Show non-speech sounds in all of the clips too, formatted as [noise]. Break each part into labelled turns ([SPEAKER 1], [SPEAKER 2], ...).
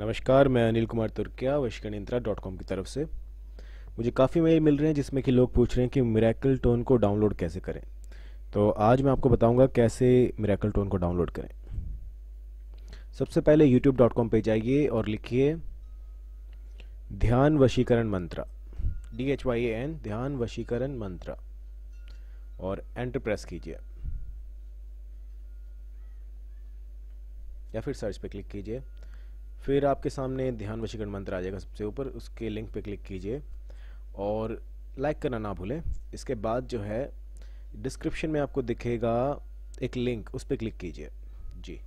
[SPEAKER 1] नमस्कार मैं अनिल कुमार तुर्किया वशिकन इंत्रा डॉट कॉम की तरफ से मुझे काफ़ी मेल मिल रहे हैं जिसमें कि लोग पूछ रहे हैं कि मेरेकल टोन को डाउनलोड कैसे करें तो आज मैं आपको बताऊंगा कैसे मेरेकल टोन को डाउनलोड करें सबसे पहले यूट्यूब डॉट कॉम पर जाइए और लिखिए ध्यान वशीकरण मंत्रा डी एच वाई एन ध्यान वशीकरण मंत्रा और एंटर प्रेस कीजिए या फिर सर्च पे क्लिक कीजिए फिर आपके सामने ध्यान वशीकरण मंत्र आ जाएगा सबसे ऊपर उसके लिंक पे क्लिक कीजिए और लाइक करना ना भूलें इसके बाद जो है डिस्क्रिप्शन में आपको दिखेगा एक लिंक उस पर क्लिक कीजिए जी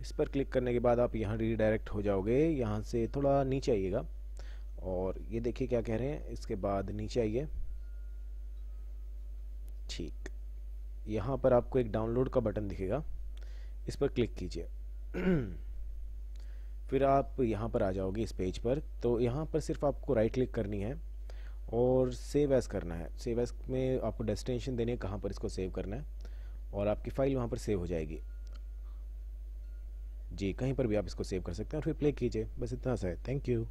[SPEAKER 1] इस पर क्लिक करने के बाद आप यहाँ रीडायरेक्ट हो जाओगे यहाँ से थोड़ा नीचे आइएगा और ये देखिए क्या कह रहे हैं इसके बाद नीचे आइए ठीक यहाँ पर आपको एक डाउनलोड का बटन दिखेगा इस पर क्लिक कीजिए [clears throat] फिर आप यहाँ पर आ जाओगे इस पेज पर तो यहाँ पर सिर्फ आपको राइट क्लिक करनी है और सेव एस करना है सेव एस में आपको डेस्टिनेशन देने कहाँ पर इसको सेव करना है और आपकी फ़ाइल वहाँ पर सेव हो जाएगी जी कहीं पर भी आप इसको सेव कर सकते हैं और फिर प्ले कीजिए बस इतना सा है थैंक यू